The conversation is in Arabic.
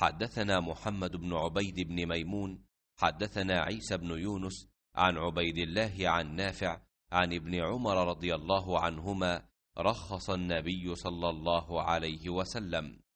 حدثنا محمد بن عبيد بن ميمون حدثنا عيسى بن يونس عن عبيد الله عن نافع عن ابن عمر رضي الله عنهما رخص النبي صلى الله عليه وسلم